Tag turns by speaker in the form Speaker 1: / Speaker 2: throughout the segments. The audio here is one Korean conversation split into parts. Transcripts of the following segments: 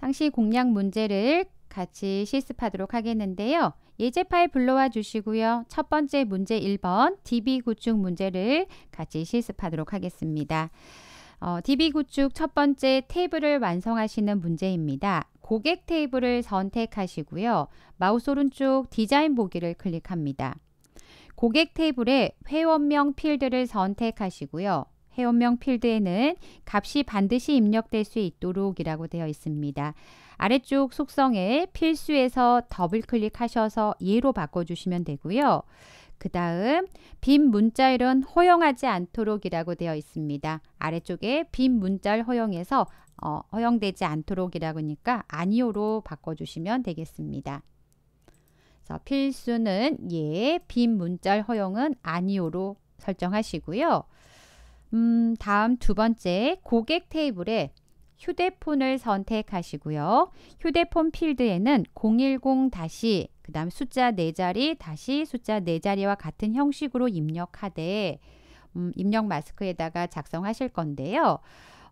Speaker 1: 상시 공략 문제를 같이 실습하도록 하겠는데요. 예제 파일 불러와 주시고요. 첫 번째 문제 1번 DB 구축 문제를 같이 실습하도록 하겠습니다. 어, DB 구축 첫 번째 테이블을 완성하시는 문제입니다. 고객 테이블을 선택하시고요. 마우스 오른쪽 디자인 보기를 클릭합니다. 고객 테이블에 회원명 필드를 선택하시고요. 회원명 필드에는 값이 반드시 입력될 수 있도록이라고 되어 있습니다. 아래쪽 속성에 필수에서 더블 클릭하셔서 예로 바꿔주시면 되고요. 그 다음 빈 문자열은 허용하지 않도록이라고 되어 있습니다. 아래쪽에 빈 문자열 허용해서 어, 허용되지 않도록이라고 니까 아니오로 바꿔주시면 되겠습니다. 그래서 필수는 예, 빈 문자열 허용은 아니오로 설정하시고요. 음, 다음 두 번째 고객 테이블에 휴대폰을 선택하시고요. 휴대폰 필드에는 010 다시 그 다음 숫자 네자리 다시 숫자 네자리와 같은 형식으로 입력하되 음, 입력 마스크에다가 작성하실 건데요.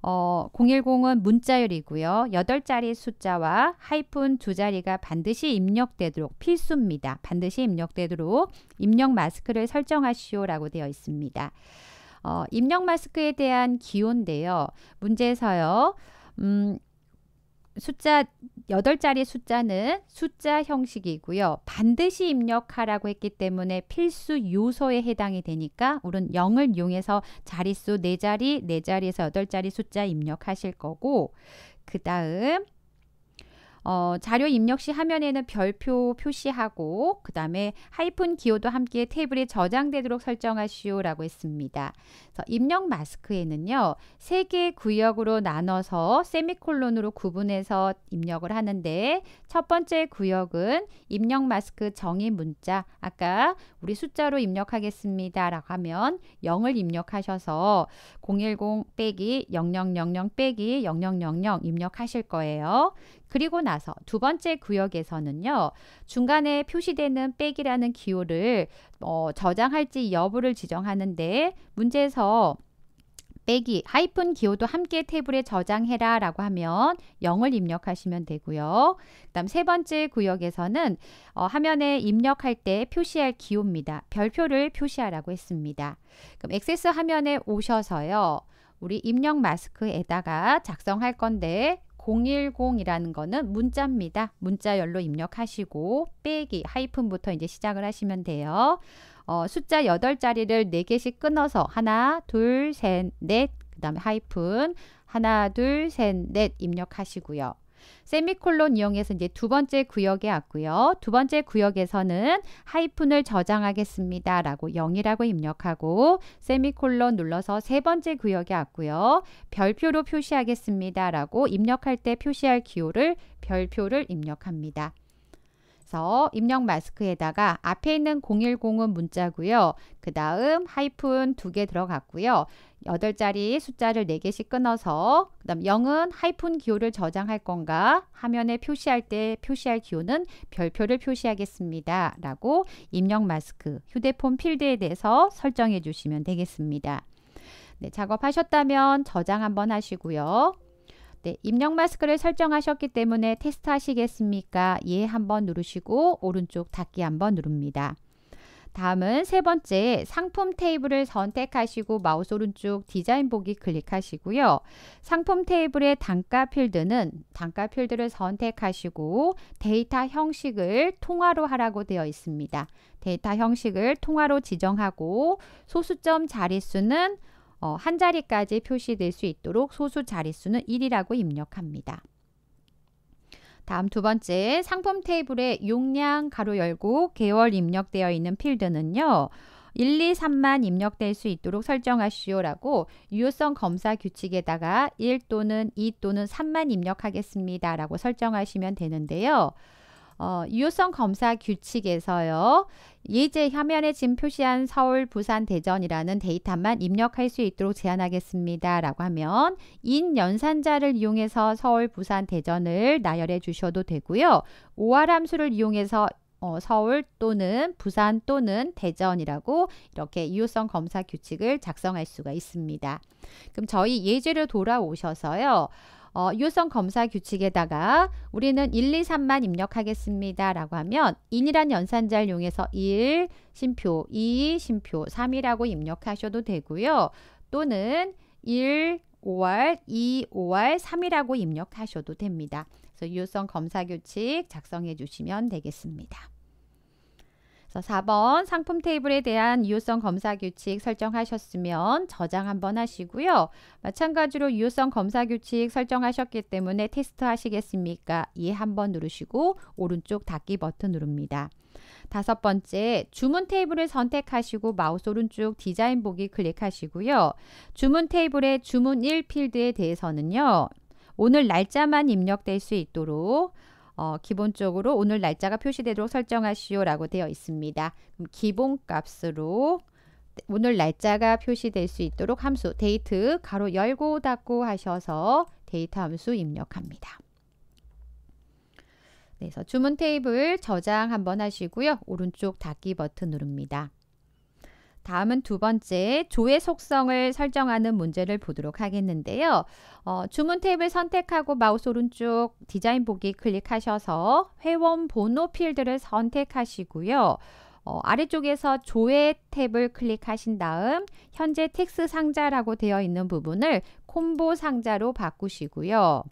Speaker 1: 어, 010은 문자열이고요. 8자리 숫자와 하이픈 두 자리가 반드시 입력되도록 필수입니다. 반드시 입력되도록 입력 마스크를 설정하시오라고 되어 있습니다. 어, 입력 마스크에 대한 기호인데요. 문제에서요. 음, 숫자 8자리 숫자는 숫자 형식이고요. 반드시 입력하라고 했기 때문에 필수 요소에 해당이 되니까 우린 0을 이용해서 자릿수 4자리, 4자리에서 8자리 숫자 입력하실 거고 그 다음 어, 자료 입력 시 화면에는 별표 표시하고 그 다음에 하이픈 기호도 함께 테이블에 저장되도록 설정하시오라고 했습니다. 그래서 입력 마스크에는요. 세개 구역으로 나눠서 세미콜론으로 구분해서 입력을 하는데 첫 번째 구역은 입력 마스크 정의 문자 아까 우리 숫자로 입력하겠습니다. 라고 하면 0을 입력하셔서 010 빼기 0000 빼기 0000 입력하실 거예요. 그리고 나서 두 번째 구역에서는요. 중간에 표시되는 백이라는 기호를 어, 저장할지 여부를 지정하는데 문제에서 빼기 하이픈 기호도 함께 테이블에 저장해라 라고 하면 0을 입력하시면 되고요. 그 다음 세 번째 구역에서는 어, 화면에 입력할 때 표시할 기호입니다. 별표를 표시하라고 했습니다. 그럼 액세스 화면에 오셔서요. 우리 입력 마스크에다가 작성할 건데 010이라는 거는 문자입니다. 문자열로 입력하시고 빼기 하이픈부터 이제 시작을 하시면 돼요. 어, 숫자 8자리를 4개씩 끊어서 하나, 둘, 셋, 넷, 그 다음에 하이픈 하나, 둘, 셋, 넷 입력하시고요. 세미콜론 이용해서 이제 두 번째 구역에 왔고요. 두 번째 구역에서는 하이픈을 저장하겠습니다. 라고 0이라고 입력하고 세미콜론 눌러서 세 번째 구역에 왔고요. 별표로 표시하겠습니다. 라고 입력할 때 표시할 기호를 별표를 입력합니다. 그래서 입력 마스크에다가 앞에 있는 010은 문자고요. 그 다음 하이픈 두 개 들어갔고요. 8자리 숫자를 4개씩 끊어서 그 다음 0은 하이픈 기호를 저장할 건가 화면에 표시할 때 표시할 기호는 별표를 표시하겠습니다. 라고 입력 마스크 휴대폰 필드에 대해서 설정해 주시면 되겠습니다. 네, 작업하셨다면 저장 한번 하시고요. 네, 입력 마스크를 설정하셨기 때문에 테스트 하시겠습니까? 예 한번 누르시고 오른쪽 닫기 한번 누릅니다. 다음은 세 번째 상품 테이블을 선택하시고 마우스 오른쪽 디자인 보기 클릭하시고요. 상품 테이블의 단가 필드는 단가 필드를 선택하시고 데이터 형식을 통화로 하라고 되어 있습니다. 데이터 형식을 통화로 지정하고 소수점 자릿수는 어, 한 자리까지 표시될 수 있도록 소수 자릿수는 1이라고 입력합니다. 다음 두 번째 상품 테이블의 용량 가로 열고 개월 입력되어 있는 필드는요. 1, 2, 3만 입력될 수 있도록 설정하시오라고 유효성 검사 규칙에다가 1 또는 2 또는 3만 입력하겠습니다. 라고 설정하시면 되는데요. 어, 유효성 검사 규칙에서요. 예제 화면에 지금 표시한 서울, 부산, 대전이라는 데이터만 입력할 수 있도록 제한하겠습니다. 라고 하면 인 연산자를 이용해서 서울, 부산, 대전을 나열해 주셔도 되고요. 오활함수를 이용해서 어, 서울 또는 부산 또는 대전이라고 이렇게 이효성 검사 규칙을 작성할 수가 있습니다. 그럼 저희 예제로 돌아오셔서요. 어, 유효성 검사 규칙에다가 우리는 1, 2, 3만 입력하겠습니다. 라고 하면 인이란 연산자를 이용해서 1, 심표, 2, 심표, 3이라고 입력하셔도 되고요. 또는 1, 5월, 2, 5월, 3이라고 입력하셔도 됩니다. 그래서 유효성 검사 규칙 작성해 주시면 되겠습니다. 그래서 4번 상품 테이블에 대한 유효성 검사 규칙 설정하셨으면 저장 한번 하시고요. 마찬가지로 유효성 검사 규칙 설정하셨기 때문에 테스트 하시겠습니까? 예 한번 누르시고 오른쪽 닫기 버튼 누릅니다. 다섯 번째, 주문 테이블을 선택하시고 마우스 오른쪽 디자인 보기 클릭하시고요. 주문 테이블의 주문 1 필드에 대해서는요. 오늘 날짜만 입력될 수 있도록 어, 기본적으로 오늘 날짜가 표시되도록 설정하시오라고 되어 있습니다. 그럼 기본값으로 오늘 날짜가 표시될 수 있도록 함수 데이트 가로 열고 닫고 하셔서 데이터 함수 입력합니다. 네, 그래서 주문 테이블 저장 한번 하시고요. 오른쪽 닫기 버튼 누릅니다. 다음은 두 번째 조의 속성을 설정하는 문제를 보도록 하겠는데요. 어, 주문 탭을 선택하고 마우스 오른쪽 디자인 보기 클릭하셔서 회원 번호 필드를 선택하시고요. 어, 아래쪽에서 조회 탭을 클릭하신 다음 현재 텍스 상자라고 되어 있는 부분을 콤보 상자로 바꾸시고요.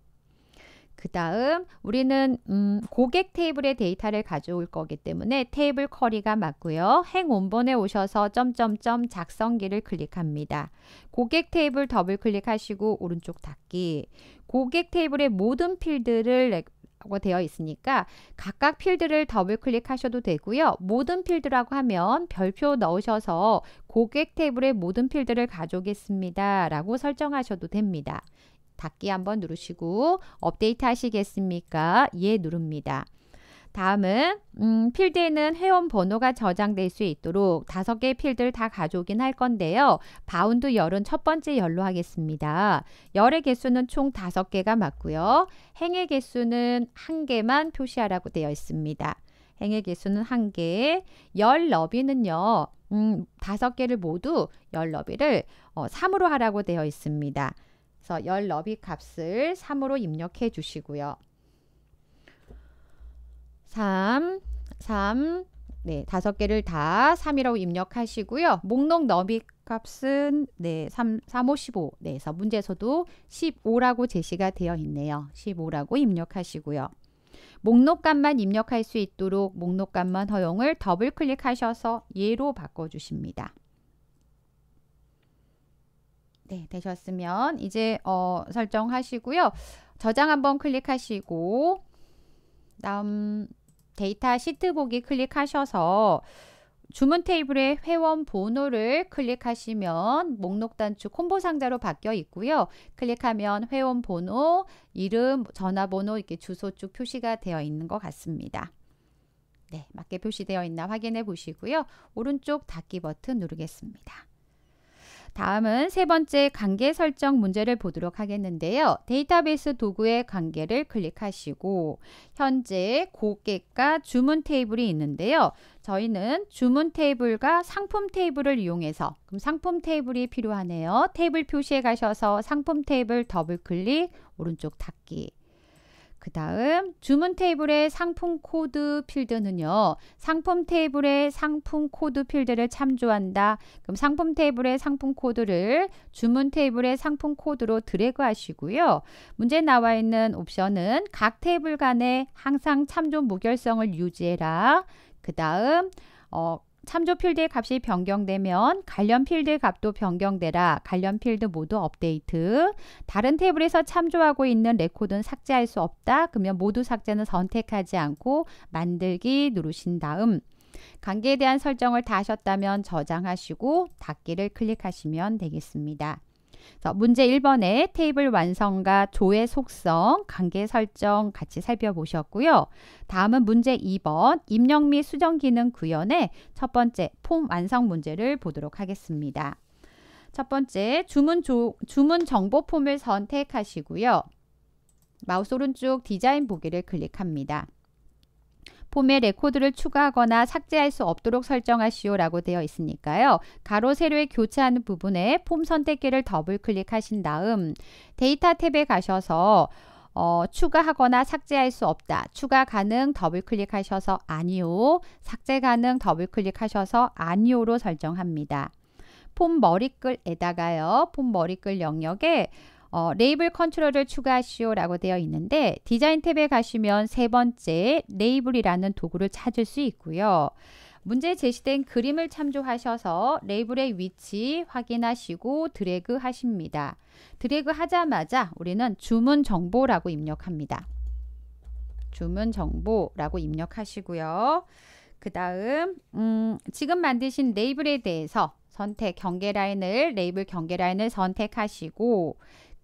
Speaker 1: 그 다음 우리는 음, 고객 테이블의 데이터를 가져올 거기 때문에 테이블 커리가 맞고요. 행 원본에 오셔서 점점점 작성기를 클릭합니다. 고객 테이블 더블 클릭하시고 오른쪽 닫기 고객 테이블의 모든 필드를 되어 있으니까 각각 필드를 더블 클릭하셔도 되고요. 모든 필드라고 하면 별표 넣으셔서 고객 테이블의 모든 필드를 가져오겠습니다. 라고 설정하셔도 됩니다. 닫기 한번 누르시고 업데이트 하시겠습니까? 예 누릅니다. 다음은 음, 필드에는 회원 번호가 저장될 수 있도록 다섯 개의 필드를 다 가져오긴 할 건데요. 바운드 열은 첫 번째 열로 하겠습니다. 열의 개수는 총 다섯 개가 맞고요. 행의 개수는 한 개만 표시하라고 되어 있습니다. 행의 개수는 한 개, 열 너비는요. 음, 다섯 개를 모두 열 너비를 어, 3으로 하라고 되어 있습니다. 그래서 열 너비 값을 3으로 입력해 주시고요. 3, 3, 네, 다섯 개를 다 3이라고 입력하시고요. 목록 너비 값은 네, 3, 3, 5, 15. 네, 서 문제에서도 15라고 제시가 되어 있네요. 15라고 입력하시고요. 목록값만 입력할 수 있도록 목록값만 허용을 더블 클릭하셔서 예로 바꿔 주십니다. 네, 되셨으면 이제 어, 설정하시고요. 저장 한번 클릭하시고 다음 데이터 시트 보기 클릭하셔서 주문 테이블에 회원 번호를 클릭하시면 목록 단축 콤보 상자로 바뀌어 있고요. 클릭하면 회원 번호, 이름, 전화번호 이렇게 주소 쭉 표시가 되어 있는 것 같습니다. 네, 맞게 표시되어 있나 확인해 보시고요. 오른쪽 닫기 버튼 누르겠습니다. 다음은 세 번째 관계 설정 문제를 보도록 하겠는데요. 데이터베이스 도구의 관계를 클릭하시고 현재 고객과 주문 테이블이 있는데요. 저희는 주문 테이블과 상품 테이블을 이용해서 그럼 상품 테이블이 필요하네요. 테이블 표시에 가셔서 상품 테이블 더블 클릭 오른쪽 닫기 그 다음 주문 테이블의 상품 코드 필드는요. 상품 테이블의 상품 코드 필드를 참조한다. 그럼 상품 테이블의 상품 코드를 주문 테이블의 상품 코드로 드래그 하시고요. 문제 나와 있는 옵션은 각 테이블 간에 항상 참조 무결성을 유지해라. 그 다음 어, 참조 필드의 값이 변경되면 관련 필드의 값도 변경되라. 관련 필드 모두 업데이트. 다른 테이블에서 참조하고 있는 레코드는 삭제할 수 없다. 그러면 모두 삭제는 선택하지 않고 만들기 누르신 다음 관계에 대한 설정을 다 하셨다면 저장하시고 닫기를 클릭하시면 되겠습니다. 문제 1번에 테이블 완성과 조의 속성, 관계 설정 같이 살펴보셨고요. 다음은 문제 2번 입력 및 수정 기능 구현의 첫 번째 폼 완성 문제를 보도록 하겠습니다. 첫 번째 주문, 조, 주문 정보 폼을 선택하시고요. 마우스 오른쪽 디자인 보기를 클릭합니다. 폼의 레코드를 추가하거나 삭제할 수 없도록 설정하시오라고 되어 있으니까요. 가로 세로에교체하는 부분에 폼 선택기를 더블 클릭하신 다음 데이터 탭에 가셔서 어, 추가하거나 삭제할 수 없다. 추가 가능 더블 클릭하셔서 아니오 삭제 가능 더블 클릭하셔서 아니오로 설정합니다. 폼 머리글에다가요. 폼 머리글 영역에 어, 레이블 컨트롤을 추가하시오라고 되어 있는데 디자인 탭에 가시면 세 번째 레이블이라는 도구를 찾을 수 있고요. 문제 제시된 그림을 참조하셔서 레이블의 위치 확인하시고 드래그 하십니다. 드래그 하자마자 우리는 주문 정보라고 입력합니다. 주문 정보라고 입력하시고요. 그 다음 음, 지금 만드신 레이블에 대해서 선택 경계 라인을 레이블 경계 라인을 선택하시고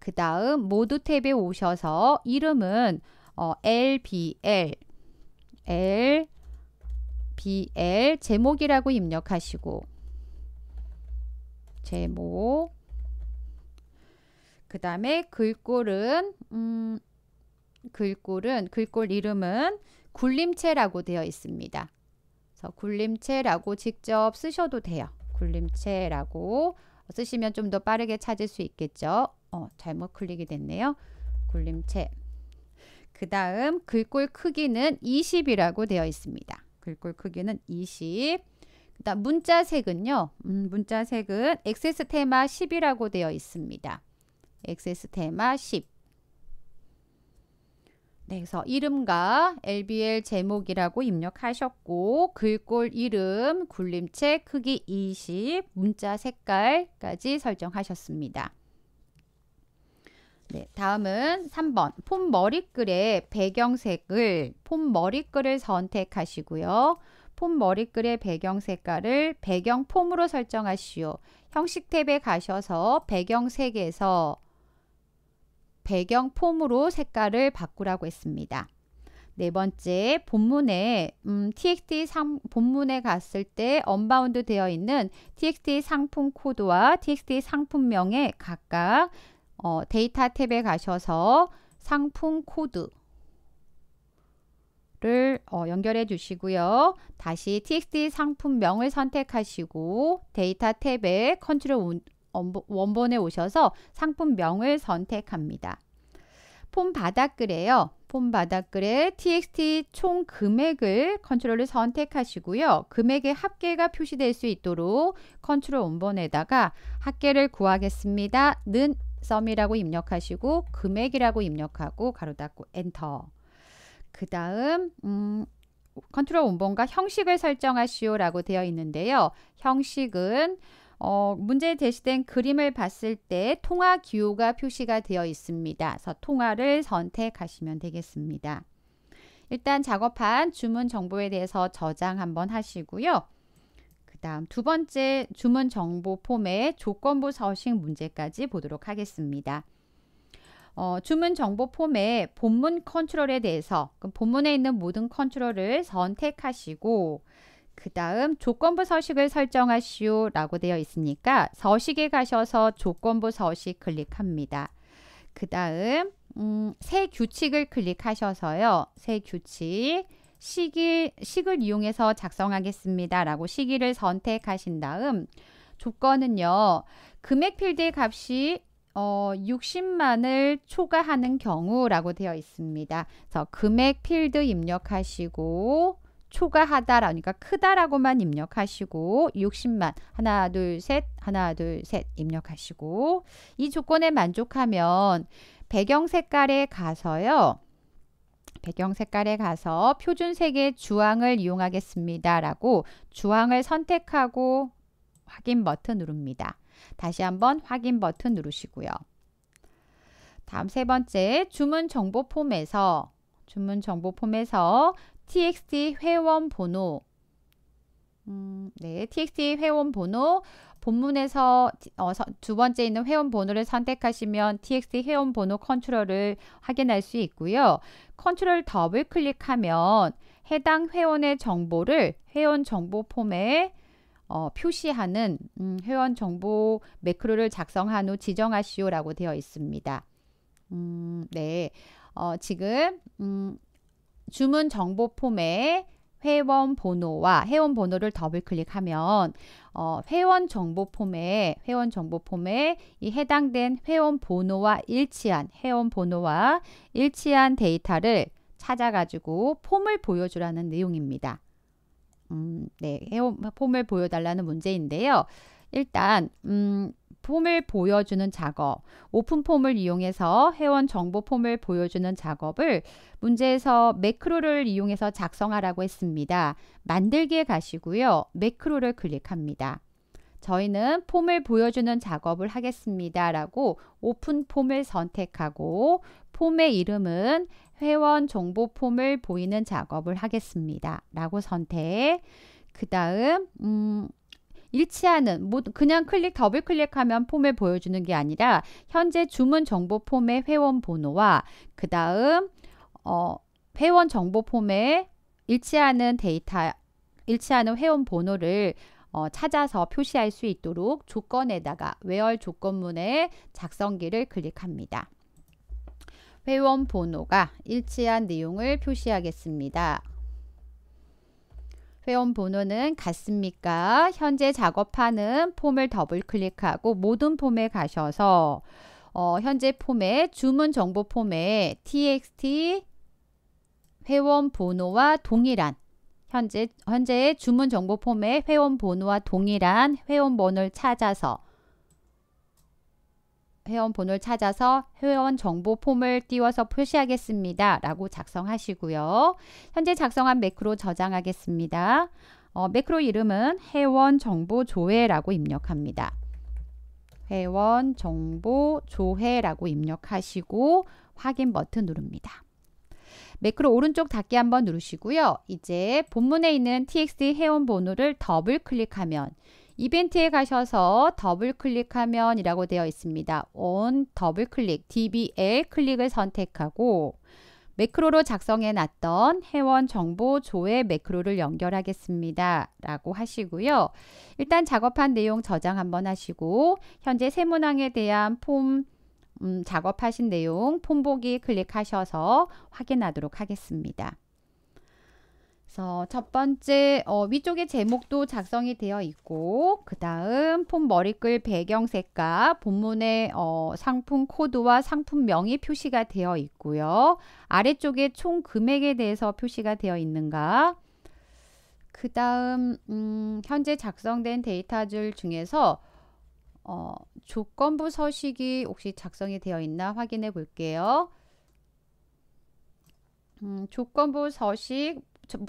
Speaker 1: 그 다음 모두 탭에 오셔서 이름은 어, LBL, LBL 제목이라고 입력하시고 제목 그 다음에 글꼴은 음, 글꼴은 글꼴 이름은 굴림체라고 되어 있습니다. 그래서 굴림체라고 직접 쓰셔도 돼요. 굴림체라고 쓰시면 좀 더 빠르게 찾을 수 있겠죠. 어, 잘못 클릭이 됐네요. 굴림체. 그 다음 글꼴 크기는 20이라고 되어 있습니다. 글꼴 크기는 20. 그 다음 문자색은요. 음, 문자색은 액세스 테마 10이라고 되어 있습니다. 액세스 테마 10. 네, 그래서 이름과 LBL 제목이라고 입력하셨고 글꼴 이름, 굴림체 크기 20, 문자 색깔까지 설정하셨습니다. 네, 다음은 3번. 폼 머리글의 배경색을 폼 머리글을 선택하시고요. 폼 머리글의 배경 색깔을 배경 폼으로 설정하시오. 형식 탭에 가셔서 배경색에서 배경 폼으로 색깔을 바꾸라고 했습니다. 네 번째 본문에 음, txt 상 본문에 갔을 때 언바운드 되어 있는 txt 상품 코드와 txt 상품명에 각각 어, 데이터 탭에 가셔서 상품 코드를 어, 연결해 주시고요. 다시 txt 상품명을 선택하시고 데이터 탭에 컨트롤 원본에 오셔서 상품명을 선택합니다. 폼 바닥글에요. 폼 바닥글에 txt 총 금액을 컨트롤을 선택하시고요. 금액의 합계가 표시될 수 있도록 컨트롤 원본에다가 합계를 구하겠습니다. 는 썸이라고 입력하시고 금액이라고 입력하고 가로 닫고 엔터 그 다음 음, 컨트롤 원본과 형식을 설정하시오 라고 되어 있는데요. 형식은 어, 문제 제시된 그림을 봤을 때 통화 기호가 표시가 되어 있습니다. 그래서 통화를 선택하시면 되겠습니다. 일단 작업한 주문 정보에 대해서 저장 한번 하시고요. 그 다음 두 번째 주문 정보 폼의 조건부 서식 문제까지 보도록 하겠습니다. 어, 주문 정보 폼의 본문 컨트롤에 대해서 그럼 본문에 있는 모든 컨트롤을 선택하시고 그 다음 조건부 서식을 설정하시오 라고 되어 있으니까 서식에 가셔서 조건부 서식 클릭합니다. 그 다음 음, 새 규칙을 클릭하셔서요. 새 규칙 시기, 식을 이용해서 작성하겠습니다. 라고 식기를 선택하신 다음 조건은요. 금액 필드의 값이 어, 60만을 초과하는 경우라고 되어 있습니다. 그래서 금액 필드 입력하시고 초과하다라니까 그러니까 크다라고만 입력하시고 60만 하나 둘 셋 하나 둘 셋 입력하시고 이 조건에 만족하면 배경 색깔에 가서요. 배경 색깔에 가서 표준색의 주황을 이용하겠습니다. 라고 주황을 선택하고 확인 버튼 누릅니다. 다시 한번 확인 버튼 누르시고요. 다음 세 번째 주문 정보 폼에서 주문 정보 폼에서 txt 회원 번호 음, 네, TXT 회원 번호 본문에서 어, 두 번째 있는 회원 번호를 선택하시면 TXT 회원 번호 컨트롤을 확인할 수 있고요. 컨트롤 더블 클릭하면 해당 회원의 정보를 회원 정보 폼에 어, 표시하는 음, 회원 정보 매크로를 작성한 후 지정하시오라고 되어 있습니다. 음, 네, 어, 지금 음, 주문 정보 폼에 회원 번호와 회원 번호를 더블 클릭하면 어, 회원 정보 폼에 회원 정보 폼에 이 해당된 회원 번호와 일치한 회원 번호와 일치한 데이터를 찾아가지고 폼을 보여주라는 내용입니다. 음, 네, 회원 폼을 보여달라는 문제인데요. 일단 음, 폼을 보여주는 작업, 오픈폼을 이용해서 회원 정보 폼을 보여주는 작업을 문제에서 매크로를 이용해서 작성하라고 했습니다. 만들기에 가시고요. 매크로를 클릭합니다. 저희는 폼을 보여주는 작업을 하겠습니다. 라고 오픈 폼을 선택하고 폼의 이름은 회원 정보 폼을 보이는 작업을 하겠습니다. 라고 선택. 그 다음, 음, 일치하는 그냥 클릭 더블 클릭하면 폼을 보여주는 게 아니라 현재 주문 정보 폼의 회원 번호와 그 다음 어, 회원 정보 폼에 일치하는 데이터 일치하는 회원 번호를 어, 찾아서 표시할 수 있도록 조건에다가 웨얼 조건문의 작성기를 클릭합니다. 회원 번호가 일치한 내용을 표시하겠습니다. 회원 번호는 같습니까? 현재 작업하는 폼을 더블 클릭하고 모든 폼에 가셔서 어, 현재 폼에 주문 정보 폼에 txt 회원 번호와 동일한 현재 현재 주문 정보 폼에 회원 번호와 동일한 회원 번호를 찾아서 회원번호를 찾아서 회원 정보 폼을 띄워서 표시하겠습니다. 라고 작성하시고요. 현재 작성한 매크로 저장하겠습니다. 어, 매크로 이름은 회원 정보 조회라고 입력합니다. 회원 정보 조회라고 입력하시고 확인 버튼 누릅니다. 매크로 오른쪽 닫기 한번 누르시고요. 이제 본문에 있는 txt 회원 번호를 더블 클릭하면 이벤트에 가셔서 더블 클릭하면 이라고 되어 있습니다. on 더블 클릭 dbl 클릭을 선택하고 매크로로 작성해 놨던 회원 정보 조회 매크로를 연결하겠습니다. 라고 하시고요. 일단 작업한 내용 저장 한번 하시고 현재 세문항에 대한 폼 음, 작업하신 내용 폼 보기 클릭하셔서 확인하도록 하겠습니다. 그래서 첫 번째 어, 위쪽에 제목도 작성이 되어 있고 그 다음 폰 머리글 배경색과 본문의 어, 상품 코드와 상품명이 표시가 되어 있고요. 아래쪽에 총 금액에 대해서 표시가 되어 있는가 그 다음 음, 현재 작성된 데이터줄 중에서 어, 조건부 서식이 혹시 작성이 되어 있나 확인해 볼게요. 음, 조건부 서식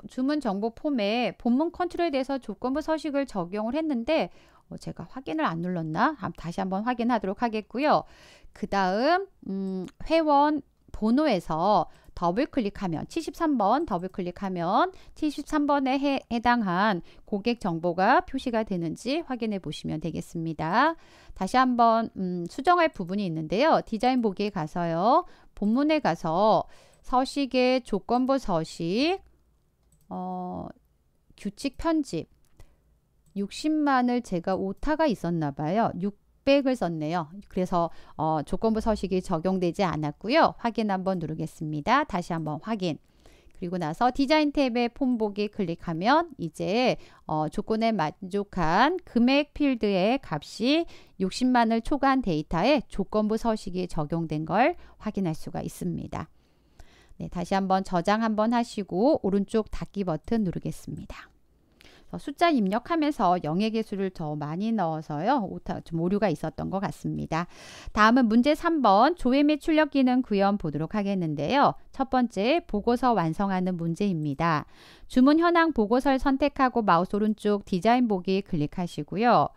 Speaker 1: 주문 정보 폼에 본문 컨트롤에 대해서 조건부 서식을 적용을 했는데 어, 제가 확인을 안 눌렀나? 아, 다시 한번 확인하도록 하겠고요. 그 다음 음, 회원 번호에서 더블 클릭하면 73번 더블 클릭하면 73번에 해, 해당한 고객 정보가 표시가 되는지 확인해 보시면 되겠습니다. 다시 한번 음, 수정할 부분이 있는데요. 디자인 보기에 가서요. 본문에 가서 서식의 조건부 서식 어, 규칙 편집 60만을 제가 오타가 있었나 봐요. 600을 썼네요. 그래서 어, 조건부 서식이 적용되지 않았고요. 확인 한번 누르겠습니다. 다시 한번 확인. 그리고 나서 디자인 탭에폼 보기 클릭하면 이제 어, 조건에 만족한 금액 필드의 값이 60만을 초과한 데이터에 조건부 서식이 적용된 걸 확인할 수가 있습니다. 네, 다시 한번 저장 한번 하시고 오른쪽 닫기 버튼 누르겠습니다. 숫자 입력하면서 영의 개수를 더 많이 넣어서요. 오타, 좀 오류가 있었던 것 같습니다. 다음은 문제 3번 조회 및 출력 기능 구현 보도록 하겠는데요. 첫 번째 보고서 완성하는 문제입니다. 주문 현황 보고서를 선택하고 마우스 오른쪽 디자인 보기 클릭하시고요.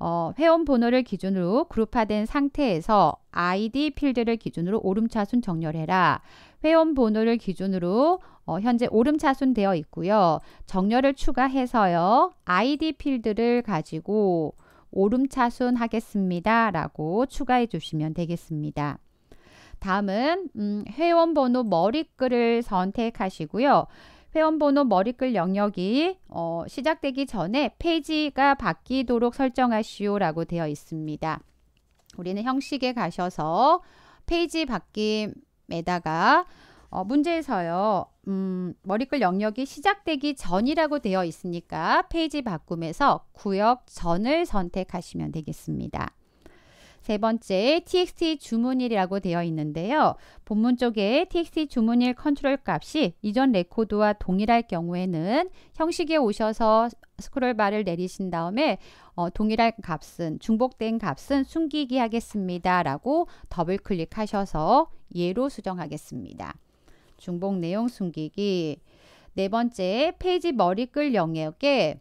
Speaker 1: 어, 회원 번호를 기준으로 그룹화된 상태에서 아이 필드를 기준으로 오름차순 정렬해라. 회원 번호를 기준으로 어, 현재 오름차순 되어 있고요. 정렬을 추가해서요. 아이디 필드를 가지고 오름차순 하겠습니다. 라고 추가해 주시면 되겠습니다. 다음은 음, 회원번호 머리글을 선택하시고요. 회원번호 머리글 영역이 어, 시작되기 전에 페이지가 바뀌도록 설정하시오 라고 되어 있습니다. 우리는 형식에 가셔서 페이지 바뀜 에다가 어, 문제에서요. 음, 머리글 영역이 시작되기 전이라고 되어 있으니까 페이지 바꿈에서 구역 전을 선택하시면 되겠습니다. 세 번째 txt 주문일이라고 되어 있는데요. 본문 쪽에 txt 주문일 컨트롤 값이 이전 레코드와 동일할 경우에는 형식에 오셔서 스크롤바를 내리신 다음에 어, 동일한 값은 중복된 값은 숨기기 하겠습니다. 라고 더블 클릭하셔서 예로 수정하겠습니다. 중복 내용 숨기기 네 번째 페이지 머리글 영역에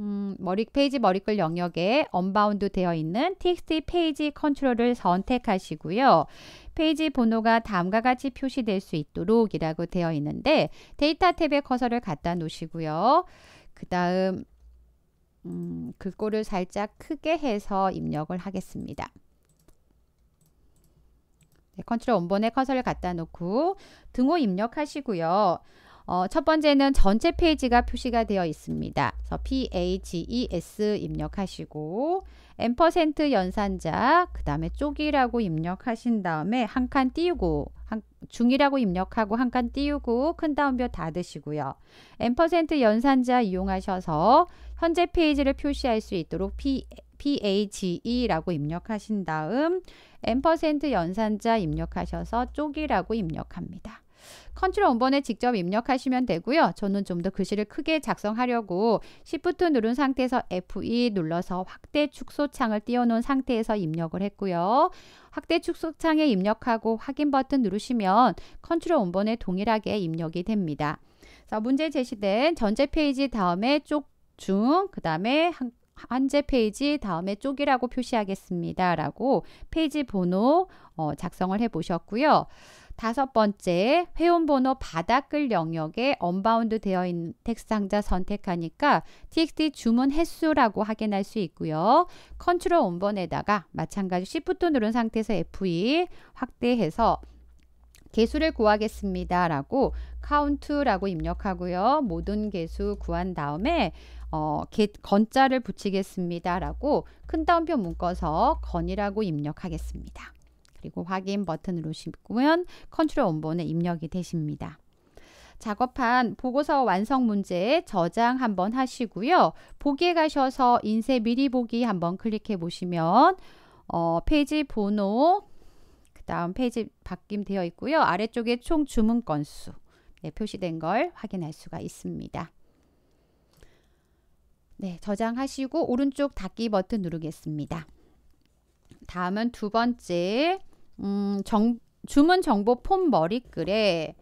Speaker 1: 음, 머리 페이지 머리글 영역에 언바운드 되어 있는 txt 페이지 컨트롤을 선택하시고요. 페이지 번호가 다음과 같이 표시될 수 있도록 이라고 되어 있는데 데이터 탭에 커서를 갖다 놓으시고요. 그 다음 음, 글꼴을 살짝 크게 해서 입력을 하겠습니다. 네, 컨트롤 원본에 커서를 갖다 놓고 등호 입력하시고요. 어, 첫 번째는 전체 페이지가 표시가 되어 있습니다. 그래서 PAGES 입력하시고 앰퍼센트 연산자 그 다음에 쪽이라고 입력하신 다음에 한 칸 띄우고 한, 중이라고 입력하고 한 칸 띄우고 큰 다운표 닫으시고요. 앰퍼센트 연산자 이용하셔서 현재 페이지를 표시할 수 있도록 P, PAGE라고 입력하신 다음 앰퍼센트 연산자 입력하셔서 쪽이라고 입력합니다. 컨트롤 원본에 직접 입력하시면 되고요. 저는 좀 더 글씨를 그 크게 작성하려고 시프트 누른 상태에서 F2 e 눌러서 확대 축소 창을 띄워놓은 상태에서 입력을 했고요. 확대 축소 창에 입력하고 확인 버튼 누르시면 컨트롤 원본에 동일하게 입력이 됩니다. 자, 문제 제시된 전제 페이지 다음에 쪽 중, 그 다음에 한 한제 페이지 다음에 쪽이라고 표시하겠습니다. 라고 페이지 번호 어, 작성을 해 보셨고요. 다섯 번째, 회원번호 바닥글 영역에 언바운드 되어 있는 텍스트 상자 선택하니까 txt 주문 횟수라고 확인할 수 있고요. 컨트롤 원번에다가 마찬가지 Shift 누른 상태에서 F2 e 확대해서 개수를 구하겠습니다. 라고 c o 카운트라고 입력하고요. 모든 개수 구한 다음에 어, 개, 건자를 붙이겠습니다. 라고 큰 따옴표 묶어서 건이라고 입력하겠습니다. 그리고 확인 버튼을 누르시면 컨트롤 원본에 입력이 되십니다. 작업한 보고서 완성 문제 저장 한번 하시고요. 보기에 가셔서 인쇄 미리 보기 한번 클릭해 보시면 어, 페이지 번호 그 다음 페이지 바뀜 되어 있고요. 아래쪽에 총 주문 건수 네, 표시된 걸 확인할 수가 있습니다. 네, 저장하시고 오른쪽 닫기 버튼 누르겠습니다. 다음은 두 번째 음, 정, 주문 정보 폼 머리글에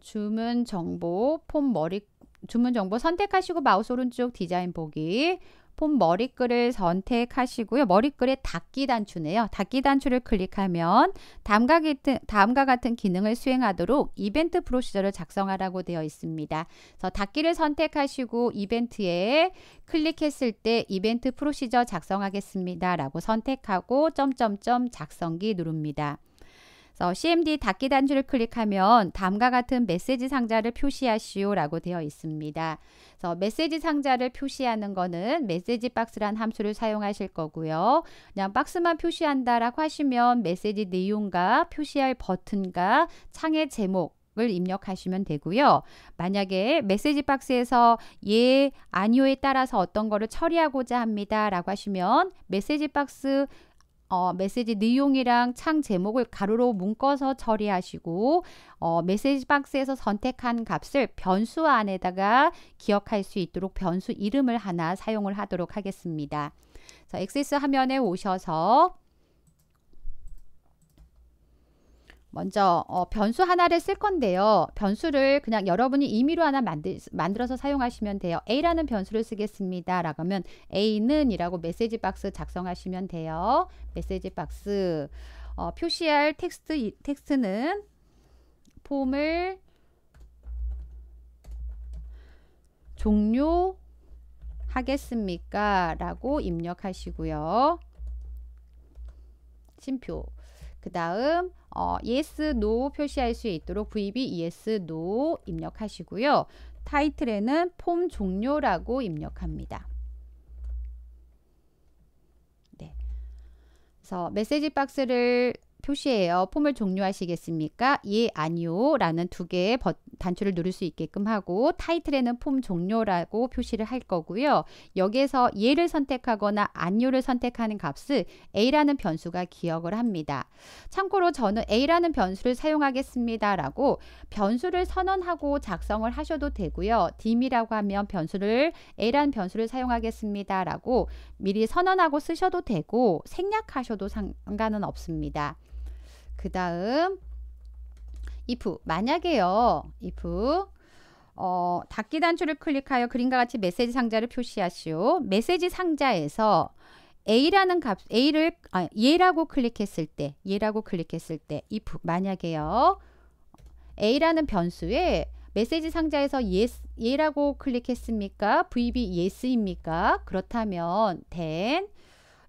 Speaker 1: 주문 정보 폼 머리 주문 정보 선택하시고 마우스 오른쪽 디자인 보기 폼 머리글을 선택하시고요. 머리글에 닫기 단추네요. 닫기 단추를 클릭하면 다음과 같은, 다음과 같은 기능을 수행하도록 이벤트 프로시저를 작성하라고 되어 있습니다. 그래서 닫기를 선택하시고 이벤트에 클릭했을 때 이벤트 프로시저 작성하겠습니다. 라고 선택하고 점점점 작성기 누릅니다. 그래서 CMD 닫기 단추를 클릭하면 다음과 같은 메시지 상자를 표시하시오라고 되어 있습니다. 그래서 메시지 상자를 표시하는 거는 메시지 박스란 함수를 사용하실 거고요. 그냥 박스만 표시한다라고 하시면 메시지 내용과 표시할 버튼과 창의 제목 을 입력하시면 되고요. 만약에 메시지 박스에서 예, 아니오에 따라서 어떤 거를 처리하고자 합니다. 라고 하시면 메시지 박스 어, 메시지 내용이랑 창 제목을 가로로 묶어서 처리하시고 어, 메시지 박스에서 선택한 값을 변수 안에다가 기억할 수 있도록 변수 이름을 하나 사용을 하도록 하겠습니다. 자, 액세스 화면에 오셔서 먼저 어, 변수 하나를 쓸 건데요. 변수를 그냥 여러분이 임의로 하나 만들, 만들어서 사용하시면 돼요. A라는 변수를 쓰겠습니다. 라고 하면 A는 이라고 메시지 박스 작성하시면 돼요. 메시지 박스 어, 표시할 텍스트, 텍스트는 폼을 종료 하겠습니까? 라고 입력하시고요. 심표 그 다음 어, yes, no 표시할 수 있도록 VB yes, no 입력하시고요. 타이틀에는 폼 종료라고 입력합니다. 네. 그래서 메시지 박스를 표시해요 폼을 종료하시겠습니까? 예, 아니요 라는 두 개의 단추를 누를 수 있게끔 하고 타이틀에는 폼 종료라고 표시를 할 거고요. 여기에서 예를 선택하거나 아니요를 선택하는 값을 a라는 변수가 기억을 합니다. 참고로 저는 a라는 변수를 사용하겠습니다 라고 변수를 선언하고 작성을 하셔도 되고요. dim이라고 하면 변수를 a라는 변수를 사용하겠습니다 라고 미리 선언하고 쓰셔도 되고 생략하셔도 상관은 없습니다. 그 다음 if 만약에요. if 어, 닫기 단추를 클릭하여 그림과 같이 메시지 상자를 표시하시오. 메시지 상자에서 A라는 값 A를 아, 얘라고 클릭했을 때 얘라고 클릭했을 때 if 만약에요. A라는 변수에 메시지 상자에서 yes, 얘라고 클릭했습니까? VB yes입니까? 그렇다면 then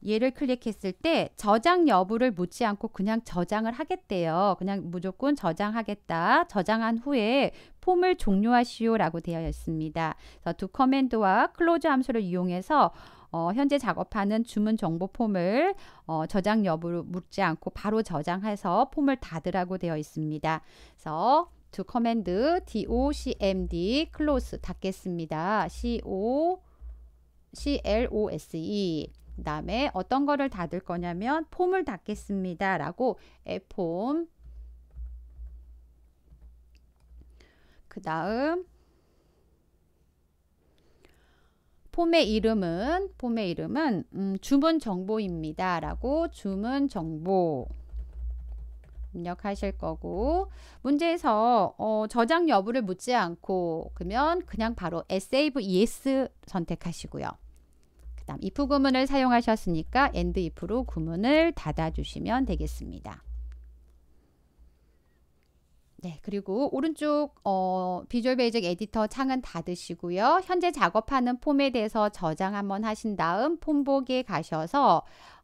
Speaker 1: 얘를 클릭했을 때 저장 여부를 묻지 않고 그냥 저장을 하겠대요. 그냥 무조건 저장하겠다. 저장한 후에 폼을 종료하시오라고 되어 있습니다. 그래서 두 커맨드와 클로즈 함수를 이용해서 어, 현재 작업하는 주문 정보 폼을 어, 저장 여부를 묻지 않고 바로 저장해서 폼을 닫으라고 되어 있습니다. 그래서 두 커맨드 docmd close 닫겠습니다. co close 그 다음에 어떤 거를 닫을 거냐면 폼을 닫겠습니다. 라고 폼. 그 다음 폼의 이름은 폼의 이름은 음, 주문 정보입니다. 라고 주문 정보 입력하실 거고 문제에서 어, 저장 여부를 묻지 않고 그러면 그냥 바로 save es 선택하시고요. 다음 if 구문을 사용하셨으니까 and if로 구문을 닫아주시면 되겠습니다. 네, 그리고 오른쪽 어, 비주얼 베이직 에디터 창은 닫으시고요. 현재 작업하는 폼에 대해서 저장 한번 하신 다음 폼 보기에 가셔서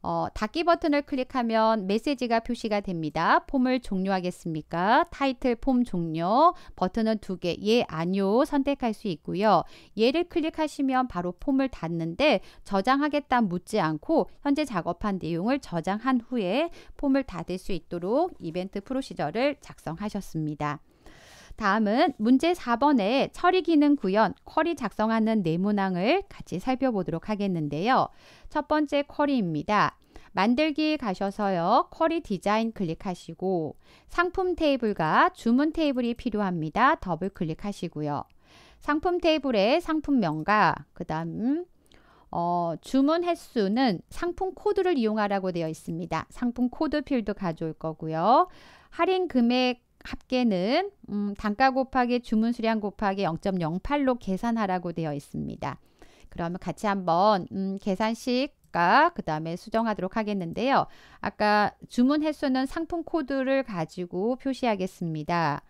Speaker 1: 어, 닫기 버튼을 클릭하면 메시지가 표시가 됩니다. 폼을 종료하겠습니까? 타이틀 폼 종료 버튼은 두 개, 예, 아니요 선택할 수 있고요. 예를 클릭하시면 바로 폼을 닫는데 저장하겠다 묻지 않고 현재 작업한 내용을 저장한 후에 폼을 닫을 수 있도록 이벤트 프로시저를 작성하셨습니다. 다음은 문제 4번의 처리 기능 구현, 쿼리 작성하는 네문항을 같이 살펴보도록 하겠는데요. 첫 번째 쿼리입니다. 만들기 가셔서요. 쿼리 디자인 클릭하시고 상품 테이블과 주문 테이블이 필요합니다. 더블 클릭하시고요. 상품 테이블의 상품명과 그 다음 어, 주문 횟수는 상품 코드를 이용하라고 되어 있습니다. 상품 코드 필드 가져올 거고요. 할인 금액 합계는 음, 단가 곱하기 주문 수량 곱하기 0.08로 계산하라고 되어 있습니다. 그러면 같이 한번 음, 계산식 그 다음에 수정하도록 하겠는데요. 아까 주문 횟수는 상품 코드를 가지고 표시하겠습니다.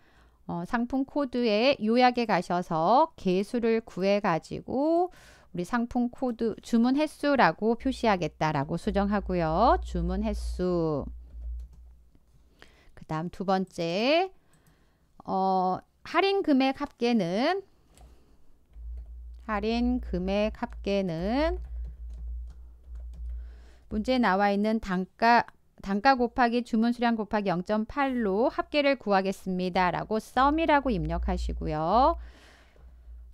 Speaker 1: 어, 상품 코드에 요약에 가셔서 개수를 구해 가지고 우리 상품 코드 주문 횟수라고 표시하겠다라고 수정하고요. 주문 횟수 그 다음 두 번째 어, 할인 금액 합계는 할인 금액 합계는 문제에 나와 있는 단가 단가 곱하기 주문 수량 곱하기 0.8로 합계를 구하겠습니다. 라고 썸이라고 입력하시고요.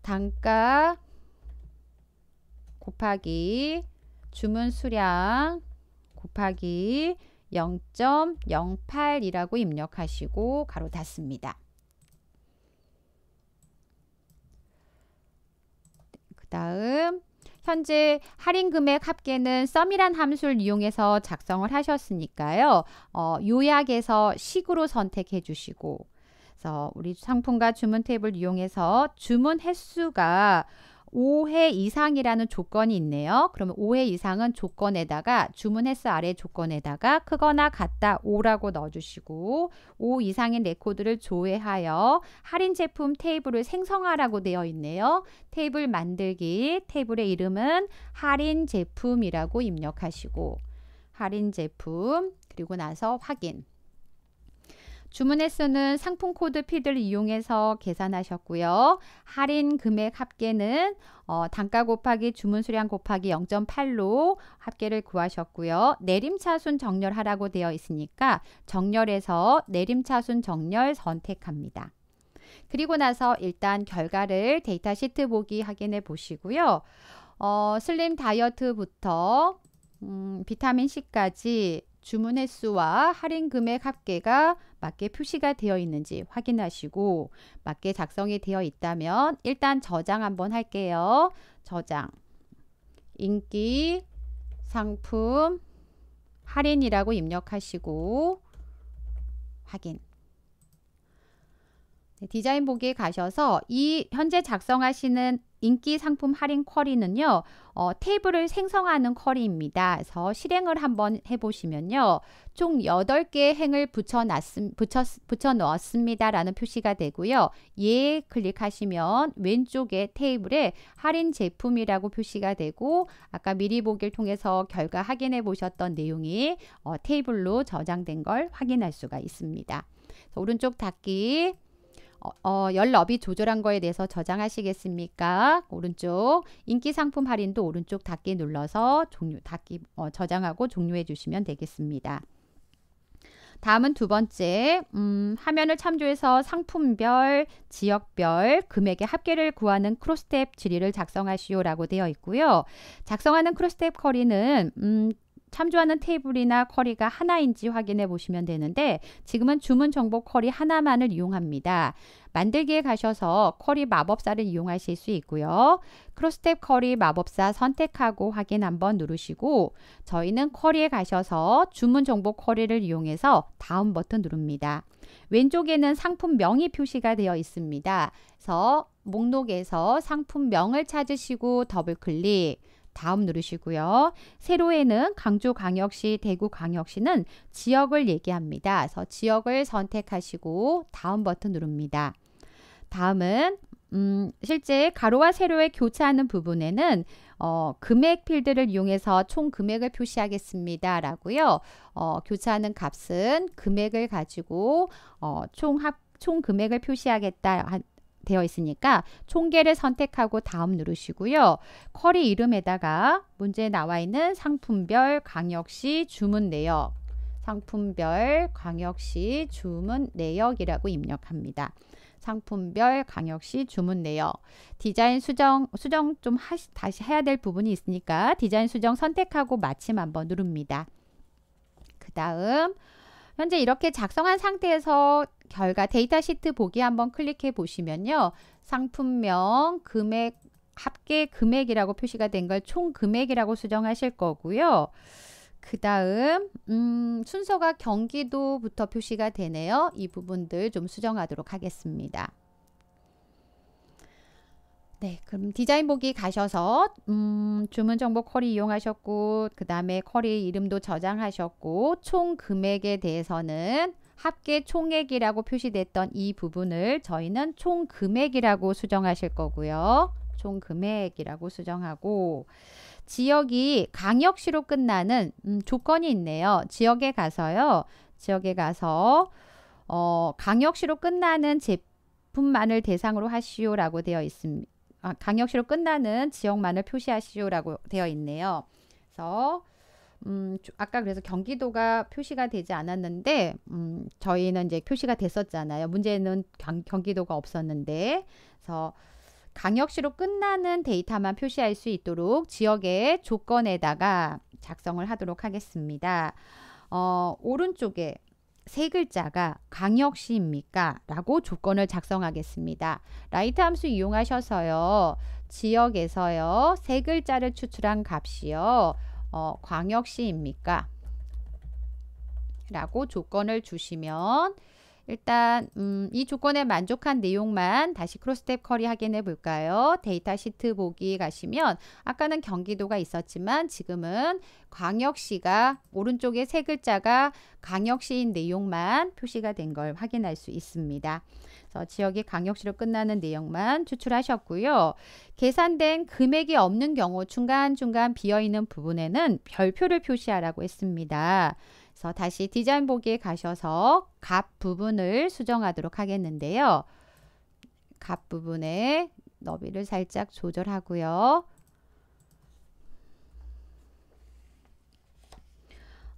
Speaker 1: 단가 곱하기 주문 수량 곱하기 0.08이라고 입력하시고 가로 닫습니다. 그 다음 현재 할인 금액 합계는 썸이란 함수를 이용해서 작성을 하셨으니까요. 어, 요약에서 식으로 선택해 주시고 그래서 우리 상품과 주문 탭을 이용해서 주문 횟수가 5회 이상이라는 조건이 있네요. 그러면 5회 이상은 조건에다가 주문 횟수 아래 조건에다가 크거나 같다 5라고 넣어주시고 5 이상인 레코드를 조회하여 할인 제품 테이블을 생성하라고 되어 있네요. 테이블 만들기 테이블의 이름은 할인 제품이라고 입력하시고 할인 제품 그리고 나서 확인 주문 횟수는 상품 코드 피드를 이용해서 계산하셨고요. 할인 금액 합계는 어, 단가 곱하기 주문 수량 곱하기 0.8로 합계를 구하셨고요. 내림차순 정렬하라고 되어 있으니까 정렬에서 내림차순 정렬 선택합니다. 그리고 나서 일단 결과를 데이터 시트 보기 확인해 보시고요. 어, 슬림 다이어트부터 음, 비타민 C까지 주문 횟수와 할인 금액 합계가 맞게 표시가 되어 있는지 확인하시고 맞게 작성이 되어 있다면 일단 저장 한번 할게요. 저장 인기 상품 할인이라고 입력하시고 확인 네, 디자인 보기에 가셔서 이 현재 작성하시는 인기 상품 할인 쿼리는요. 어, 테이블을 생성하는 쿼리입니다. 그래서 실행을 한번 해보시면요. 총 8개의 행을 붙여놨음, 붙여, 붙여넣었습니다. 라는 표시가 되고요. 예 클릭하시면 왼쪽에 테이블에 할인 제품이라고 표시가 되고 아까 미리 보기를 통해서 결과 확인해 보셨던 내용이 어, 테이블로 저장된 걸 확인할 수가 있습니다. 오른쪽 닫기 어, 연럽이 어, 조절한 거에 대해서 저장하시겠습니까? 오른쪽 인기 상품 할인도 오른쪽 닫기 눌러서 종료 닫기 어, 저장하고 종료해 주시면 되겠습니다. 다음은 두 번째 음, 화면을 참조해서 상품별, 지역별, 금액의 합계를 구하는 크로스탭 지리를 작성하시오라고 되어 있고요. 작성하는 크로스탭 커리는 음, 참조하는 테이블이나 쿼리가 하나인지 확인해 보시면 되는데 지금은 주문 정보 쿼리 하나만을 이용합니다. 만들기에 가셔서 쿼리 마법사를 이용하실 수 있고요. 크로스텝 쿼리 마법사 선택하고 확인 한번 누르시고 저희는 쿼리에 가셔서 주문 정보 쿼리를 이용해서 다음 버튼 누릅니다. 왼쪽에는 상품명이 표시가 되어 있습니다. 그래서 목록에서 상품명을 찾으시고 더블클릭 다음 누르시고요. 세로에는 강조광역시, 대구광역시는 지역을 얘기합니다. 그래서 지역을 선택하시고 다음 버튼 누릅니다. 다음은 음, 실제 가로와 세로의 교차하는 부분에는 어, 금액 필드를 이용해서 총 금액을 표시하겠습니다. 라고요. 어, 교차하는 값은 금액을 가지고 어, 총 합, 총 금액을 표시하겠다 되어 있으니까 총계를 선택하고 다음 누르시고요. 커리 이름에다가 문제에 나와 있는 상품별 광역시 주문 내역 상품별 광역시 주문 내역이라고 입력합니다. 상품별 광역시 주문 내역 디자인 수정 수정 좀 하시, 다시 해야 될 부분이 있으니까 디자인 수정 선택하고 마침 한번 누릅니다. 그 다음 현재 이렇게 작성한 상태에서 결과 데이터 시트 보기 한번 클릭해 보시면요. 상품명, 금액, 합계 금액이라고 표시가 된 걸 총 금액이라고 수정하실 거고요. 그 다음 음, 순서가 경기도부터 표시가 되네요. 이 부분들 좀 수정하도록 하겠습니다. 네, 그럼 디자인 보기 가셔서 음, 주문 정보 쿼리 이용하셨고 그 다음에 쿼리 이름도 저장하셨고 총 금액에 대해서는 합계 총액이라고 표시됐던 이 부분을 저희는 총 금액이라고 수정하실 거고요. 총 금액이라고 수정하고 지역이 강역시로 끝나는 음, 조건이 있네요. 지역에 가서요. 지역에 가서 어, 강역시로 끝나는 제품만을 대상으로 하시오라고 되어 있습니다. 아, 강역시로 끝나는 지역만을 표시하시오라고 되어 있네요. 그래서 음, 아까 그래서 경기도가 표시가 되지 않았는데 음, 저희는 이제 표시가 됐었잖아요. 문제는 경, 경기도가 없었는데 그래서 강역시로 끝나는 데이터만 표시할 수 있도록 지역의 조건에다가 작성을 하도록 하겠습니다. 어, 오른쪽에 세 글자가 광역시입니까? 라고 조건을 작성하겠습니다. 라이트 함수 이용하셔서요. 지역에서요. 세 글자를 추출한 값이요. 어, 광역시입니까? 라고 조건을 주시면 일단 음, 이 조건에 만족한 내용만 다시 크로스탭 커리 확인해 볼까요? 데이터 시트 보기 가시면 아까는 경기도가 있었지만 지금은 광역시가 오른쪽에 세 글자가 광역시인 내용만 표시가 된 걸 확인할 수 있습니다. 그래서 지역이 광역시로 끝나는 내용만 추출하셨고요. 계산된 금액이 없는 경우 중간중간 비어있는 부분에는 별표를 표시하라고 했습니다. 그래서 다시 디자인 보기에 가셔서 값 부분을 수정하도록 하겠는데요. 값 부분에 너비를 살짝 조절하고요.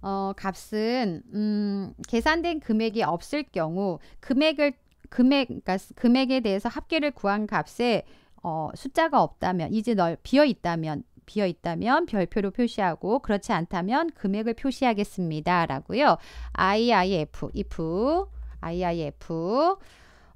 Speaker 1: 어, 값은 음, 계산된 금액이 없을 경우 금액을 금액 그러니까 금액에 대해서 합계를 구한 값에 어, 숫자가 없다면 이제 널 비어 있다면 비어 있다면 별표로 표시하고 그렇지 않다면 금액을 표시하겠습니다. 라고요. IIF, if, IIF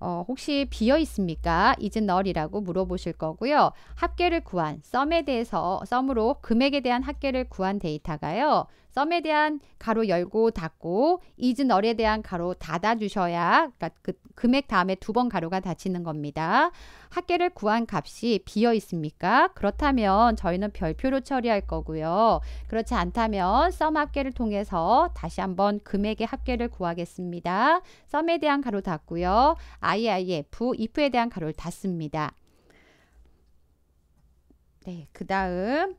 Speaker 1: 어, 혹시 비어 있습니까? 이젠 널이라고 물어보실 거고요. 합계를 구한 썸에 대해서 썸으로 금액에 대한 합계를 구한 데이터가요. 썸에 대한 가로 열고 닫고 이은 얼에 대한 가로 닫아 주셔야 그러니까 그 금액 다음에 두 번 가로가 닫히는 겁니다. 합계를 구한 값이 비어 있습니까? 그렇다면 저희는 별표로 처리할 거고요. 그렇지 않다면 썸 합계를 통해서 다시 한번 금액의 합계를 구하겠습니다. 썸에 대한 가로 닫고요. IIF, if에 대한 가로를 닫습니다. 네, 그 다음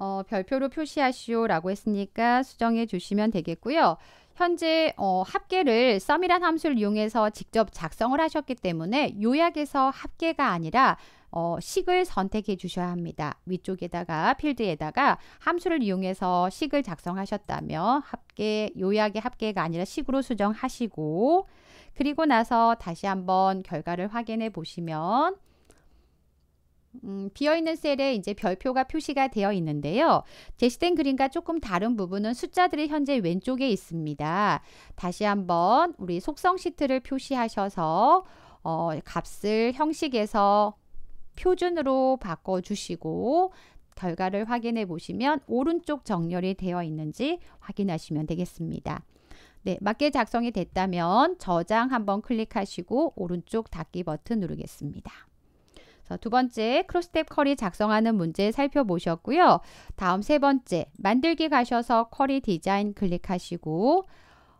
Speaker 1: 어, 별표로 표시하시오라고 했으니까 수정해 주시면 되겠고요. 현재 어, 합계를 썸이란 함수를 이용해서 직접 작성을 하셨기 때문에 요약에서 합계가 아니라 어, 식을 선택해 주셔야 합니다. 위쪽에다가 필드에다가 함수를 이용해서 식을 작성하셨다면 합계 요약의 합계가 아니라 식으로 수정하시고 그리고 나서 다시 한번 결과를 확인해 보시면 음, 비어있는 셀에 이제 별표가 표시가 되어 있는데요. 제시된 그림과 조금 다른 부분은 숫자들이 현재 왼쪽에 있습니다. 다시 한번 우리 속성 시트를 표시하셔서 어, 값을 형식에서 표준으로 바꿔주시고 결과를 확인해 보시면 오른쪽 정렬이 되어 있는지 확인하시면 되겠습니다. 네, 맞게 작성이 됐다면 저장 한번 클릭하시고 오른쪽 닫기 버튼 누르겠습니다. 두 번째 크로스텝 커리 작성하는 문제 살펴보셨고요. 다음 세 번째 만들기 가셔서 커리 디자인 클릭하시고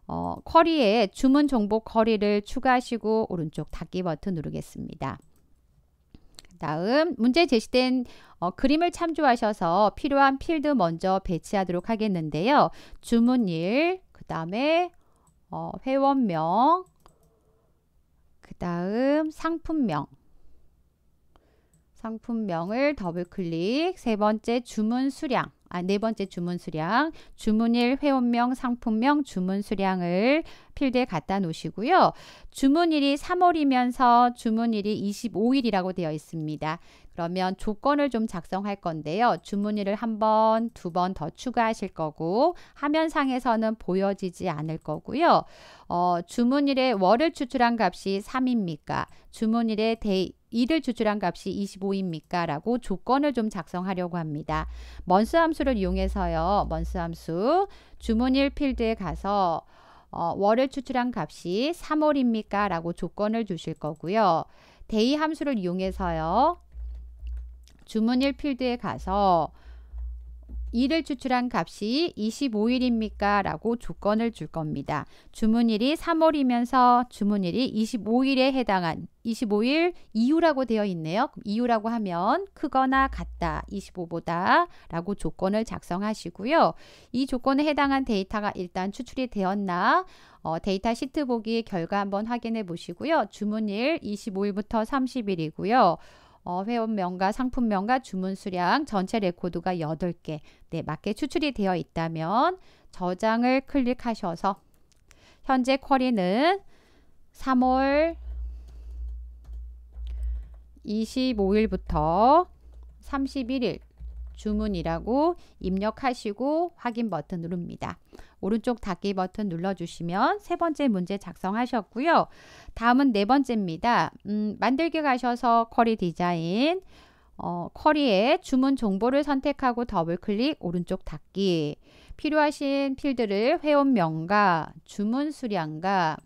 Speaker 1: 어, 커리에 주문 정보 커리를 추가하시고 오른쪽 닫기 버튼 누르겠습니다. 다음 문제 제시된 어, 그림을 참조하셔서 필요한 필드 먼저 배치하도록 하겠는데요. 주문일, 그 다음에 어, 회원명, 그 다음 상품명, 상품명을 더블 클릭, 세 번째 주문 수량, 아, 네 번째 주문 수량, 주문일, 회원명, 상품명, 주문 수량을 필드에 갖다 놓으시고요. 주문일이 3월이면서 주문일이 25일이라고 되어 있습니다. 그러면 조건을 좀 작성할 건데요. 주문일을한 번, 두 번 더 추가하실 거고 화면상에서는 보여지지 않을 거고요. 어, 주문일의 월을 추출한 값이 3입니까? 주문일의 데이 이를 추출한 값이 25입니까? 라고 조건을 좀 작성하려고 합니다. 먼스 함수를 이용해서요. 먼스 함수 주문일 필드에 가서 어, 월을 추출한 값이 3월입니까? 라고 조건을 주실 거고요. 데이 함수를 이용해서요. 주문일 필드에 가서 이를 추출한 값이 25일입니까? 라고 조건을 줄 겁니다. 주문일이 3월이면서 주문일이 25일에 해당한 25일 이후라고 되어 있네요. 이후라고 하면 크거나 같다 25보다 라고 조건을 작성하시고요. 이 조건에 해당한 데이터가 일단 추출이 되었나 어, 데이터 시트 보기 결과 한번 확인해 보시고요. 주문일 25일부터 30일이고요. 어, 회원명과 상품명과 주문 수량 전체 레코드가 8개 네, 맞게 추출이 되어 있다면 저장을 클릭하셔서 현재 쿼리는 3월 25일부터 31일 주문이라고 입력하시고 확인 버튼 누릅니다. 오른쪽 닫기 버튼 눌러주시면 세 번째 문제 작성하셨고요. 다음은 네 번째입니다. 음, 만들기 가셔서 커리 디자인 어, 쿼리에 주문 정보를 선택하고 더블 클릭 오른쪽 닫기 필요하신 필드를 회원명과 주문 수량과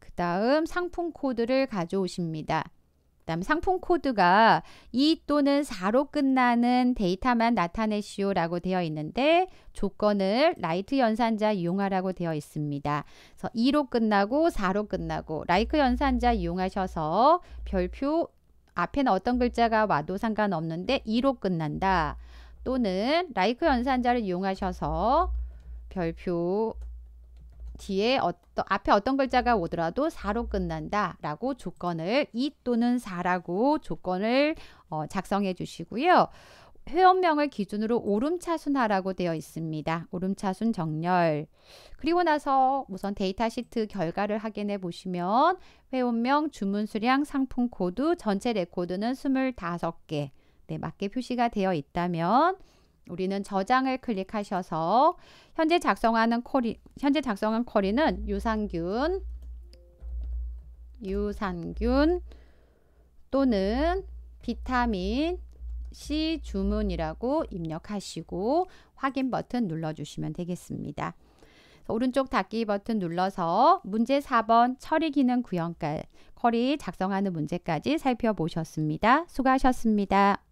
Speaker 1: 그 다음 상품 코드를 가져오십니다. 그다음 상품 코드가 2 또는 4로 끝나는 데이터만 나타내시오라고 되어 있는데 조건을 라이트 연산자 이용하라고 되어 있습니다. 그래서 2로 끝나고 4로 끝나고 라이크 연산자 이용하셔서 별표 앞에는 어떤 글자가 와도 상관없는데 2로 끝난다. 또는 라이크 연산자를 이용하셔서 별표 뒤에 어떤 앞에 어떤 글자가 오더라도 4로 끝난다라고 조건을 이 또는 4라고 조건을 어, 작성해 주시고요. 회원명을 기준으로 오름차순하라고 되어 있습니다. 오름차순 정렬. 그리고 나서 우선 데이터 시트 결과를 확인해 보시면 회원명, 주문 수량, 상품 코드, 전체 레코드는 25개 네, 맞게 표시가 되어 있다면 우리는 저장을 클릭하셔서 현재 작성하는 쿼리, 현재 작성한 쿼리는 유산균, 유산균 또는 비타민 C 주문이라고 입력하시고 확인 버튼 눌러주시면 되겠습니다. 오른쪽 닫기 버튼 눌러서 문제 4번 처리 기능 구현까지 커리 작성하는 문제까지 살펴보셨습니다. 수고하셨습니다.